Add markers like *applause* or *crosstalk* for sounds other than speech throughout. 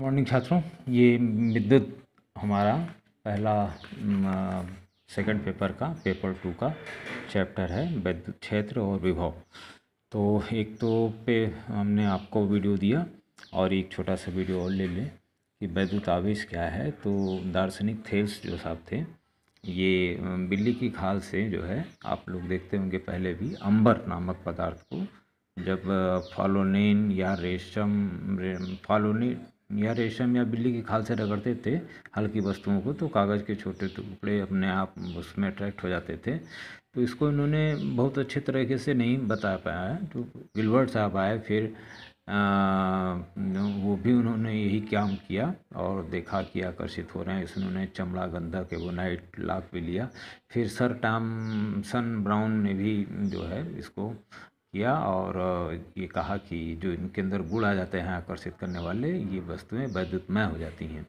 morning छात्रों ये विद्युत हमारा पहला सेकंड पेपर का पेपर टू का चैप्टर है विद्युत क्षेत्र और विभव तो एक तो पे हमने आपको वीडियो दिया और एक छोटा सा वीडियो और ले लें कि वैद्युत आवेश क्या है तो दार्शनिक थेल्स जो साहब थे ये बिल्ली की खाल से जो है आप लोग देखते होंगे पहले भी अंबर नामक पदार्थ को जब फॉलोनिन या रेशम रे, या रेशम या बिल्ली की खाल से रगड़ते थे हल्की वस्तुओं को तो कागज़ के छोटे टुकड़े अपने आप उसमें अट्रैक्ट हो जाते थे तो इसको इन्होंने बहुत अच्छे तरीके से नहीं बता पाया है तो गिलवर्ट साहब आए फिर आ, वो भी उन्होंने यही काम किया और देखा कि आकर्षित हो रहे हैं इसने उन्हें चमड़ा गंधक के वो नाइट लाख भी लिया फिर सर टाम सन ब्राउन ने भी जो है इसको किया और ये कहा कि जो इनके अंदर गुड़ आ जाते हैं आकर्षित करने वाले ये वस्तुएं वैद्युतमय हो जाती हैं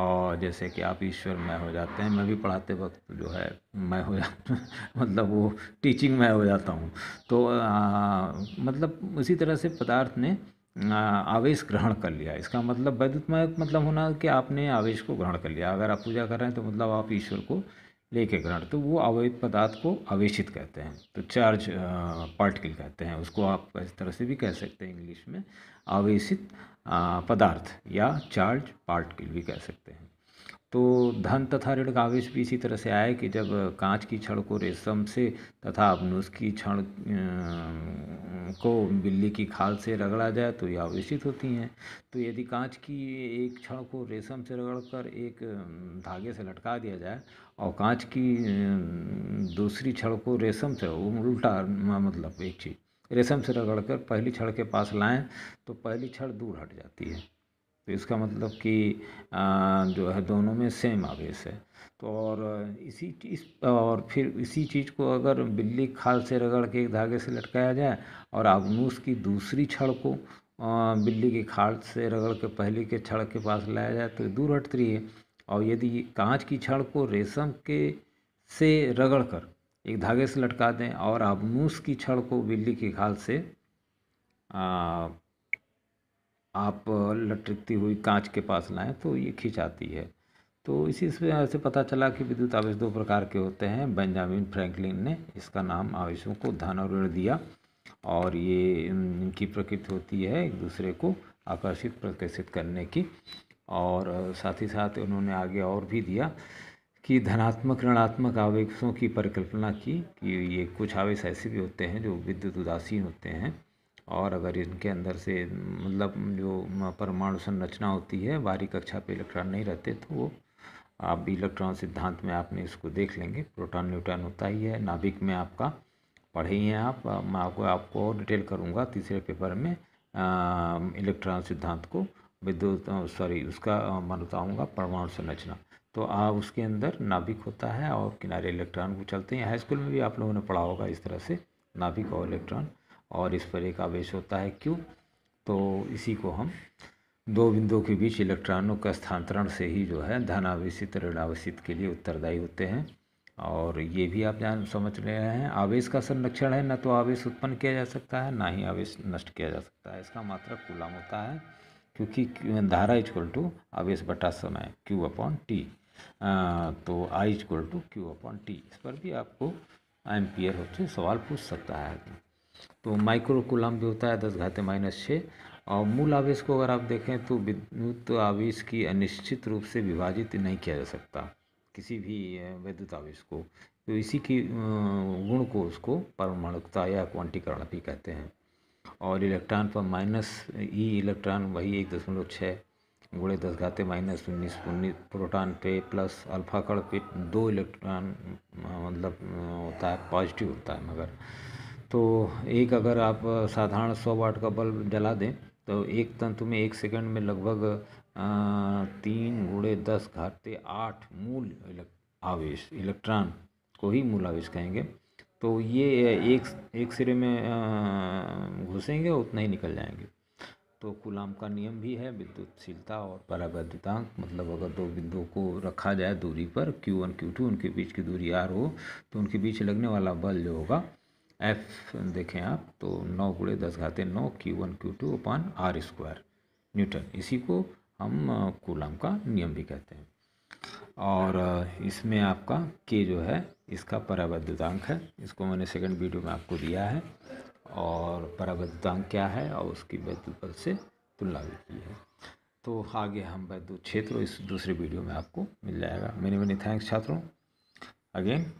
और जैसे कि आप ईश्वरमय हो जाते हैं मैं भी पढ़ाते वक्त जो है मैं हो जाता *laughs* मतलब वो टीचिंग में हो जाता हूँ तो आ, मतलब उसी तरह से पदार्थ ने आवेश ग्रहण कर लिया इसका मतलब वैद्युतमय मतलब होना कि आपने आवेश को ग्रहण कर लिया अगर आप पूजा कर रहे हैं तो मतलब आप ईश्वर को लेके ग्रहण तो वो अवैध पदार्थ को आवेशित कहते हैं तो चार्ज पार्टिकल कहते हैं उसको आप इस तरह से भी कह सकते हैं इंग्लिश में आवेशित पदार्थ या चार्ज पार्टिकल भी कह सकते हैं तो धन तथा ऋण का आवेश भी इसी तरह से आया कि जब कांच की छड़ को रेशम से तथा अबनुस की छड़ अं, को बिल्ली की खाल से रगड़ा जाए तो ये आवेशित होती हैं तो यदि कांच की एक छड़ को रेशम से रगड़कर एक अं, धागे से लटका दिया जाए और कांच की अं, दूसरी छड़ को रेशम से उल्टा मतलब एक चीज़ रेशम से रगड़ कर पहली छड़ के पास लाएं तो पहली छड़ दूर हट जाती है तो इसका मतलब कि जो है दोनों में सेम आवेश है तो और इसी इस और फिर इसी चीज़ को अगर बिल्ली खाल से रगड़ के एक धागे से लटकाया जाए और आगनूस की दूसरी छड़ को बिल्ली की खाल से रगड़ के पहले के छड़ के पास लाया जाए तो दूर हटती रही है और यदि कांच की छड़ को रेशम के से रगड़ कर एक धागे से लटका दें और आबनूस की छड़ को बिल्ली की खाल से आप लटकती हुई कांच के पास लाएं तो ये खींच आती है तो इसी से पता चला कि विद्युत आवेश दो प्रकार के होते हैं बेंजामिन फ्रैंकलिन ने इसका नाम आवेशों को धन और ऋण दिया और ये इनकी प्रकृति होती है एक दूसरे को आकर्षित प्रकर्षित करने की और साथ ही साथ उन्होंने आगे और भी दिया कि धनात्मक ऋणात्मक आवेशों की परिकल्पना की कि ये कुछ आवेश ऐसे भी होते हैं जो विद्युत उदासीन होते हैं और अगर इनके अंदर से मतलब जो परमाणु संरचना होती है बारी कक्षा पे इलेक्ट्रॉन नहीं रहते तो वो आप भी इलेक्ट्रॉन सिद्धांत में आपने इसको देख लेंगे प्रोटॉन न्यूट्रॉन होता ही है नाभिक में आपका पढ़े ही हैं आप मैं आपको आपको और डिटेल करूँगा तीसरे पेपर में इलेक्ट्रॉन सिद्धांत को विद्युत सॉरी उसका मैं बताऊँगा परमाणु संरचना तो आ, उसके अंदर नाभिक होता है और किनारे इलेक्ट्रॉन को चलते हैं हाई स्कूल में भी आप लोगों ने पढ़ा होगा इस तरह से नाभिक और इलेक्ट्रॉन और इस पर एक आवेश होता है क्यू तो इसी को हम दो बिंदुओं के बीच इलेक्ट्रॉनों का स्थानांतरण से ही जो है धनावेशित ऋणावेशित के लिए उत्तरदायी होते हैं और ये भी आप जान समझ रहे हैं आवेश का संरक्षण है न तो आवेश उत्पन्न किया जा सकता है ना ही आवेश नष्ट किया जा सकता है इसका मात्रा कूलाम होता है क्योंकि धारा इक्वल टू आवेश बटा समय क्यू अपॉन टी तो I equal to Q upon T इस पर भी आपको एम्पियर होते सवाल पूछ सकता है तो माइक्रो कूलाम भी होता है दस घाते माइनस छः और मूल आवेश को अगर आप देखें तो विद्युत आवेश की अनिश्चित रूप से विभाजित नहीं किया जा सकता किसी भी विद्युत आवेश को तो इसी की गुण को उसको परमाणुकता या क्वांटीकरण भी कहते हैं और इलेक्ट्रॉन पर माइनस ई इलेक्ट्रॉन वही एक दशमलव छः गुणे दस घाते माइनस उन्नीस उन्नीस प्रोटॉन पे प्लस अल्फा पे दो इलेक्ट्रॉन मतलब होता है पॉजिटिव होता है मगर तो एक अगर आप साधारण सौ वाट का बल्ब जला दें तो एक तंतु में एक सेकंड में लगभग तीन गुड़े दस घाटते आठ मूल आवेश इलेक्ट्रॉन को ही मूल आवेश कहेंगे तो ये एक एक सिरे में घुसेंगे उतना ही निकल जाएंगे तो कुलाम का नियम भी है विद्युतशीलता और परावैद्युतांक मतलब अगर दो बिंदुओं को रखा जाए दूरी पर Q1 Q2 उनके बीच की दूरी आर हो तो उनके बीच लगने वाला बल जो होगा एफ देखें आप तो नौ गुड़े दस घाते नौ Q one Q two upon R square newton इसी को हम कूलाम का नियम भी कहते हैं और इसमें आपका के जो है इसका पराबद्धतांक है इसको मैंने सेकंड वीडियो में आपको दिया है और पराबद्धतांक क्या है और उसकी वैद्युत बल से तुलना भी की है तो आगे हम वैद्युत क्षेत्र इस दूसरे वीडियो में आपको मिल जाएगा मैंने मैंने थैंक्स छात्रों अगेन